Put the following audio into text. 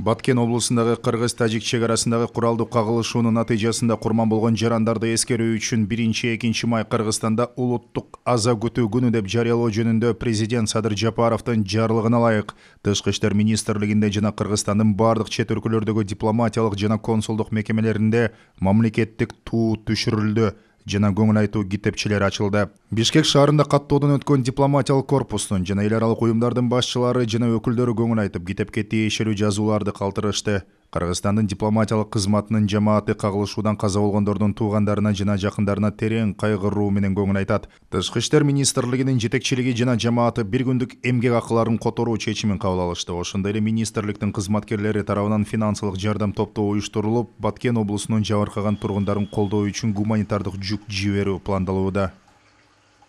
баткен облусундагы кыргыз тажик чек арасындагы куралдуу кагылышуунун натыйжасында курман болгон жарандарды эскерүү үчүн биринчи экинчи май кыргызстанда улуттук аза күтүү күнү деп жарыялоо жөнүндө президент садыр жапаровдун жарлығына ылайык тышкы иштер министрлигинде жана кыргызстандын баардык чет өлкөлөрдөгү дипломатиялык жана консулдук мекемелеринде мамлекеттик туу түшүрүлдү жана көңүл айтуу китепчелери ачылды бишкек шаарында каттоодон өткөн дипломатиялык корпустун жана эл аралык уюмдардын башчылары жана өкүлдөрү көңүл айтып китепке тиешелүү жазууларды калтырышты кыргызстандын дипломатиялык кызматынын жамааты кагылышуудан каза болгондордун туугандарына жана жакындарына терең кайгыруу менен көңүл айтат тышкы иштер министрлигинин жетекчилиги жана жамааты бир күндүк эмгек акыларын которуу чечимин кабыл алышты ошондой эле министрликтин кызматкерлери тарабынан финансылык жардам топтоо уюштурулуп баткен облусунун жабыркаган тургундарын колдоо үчүн гуманитардык жүк жиберүү пландалууда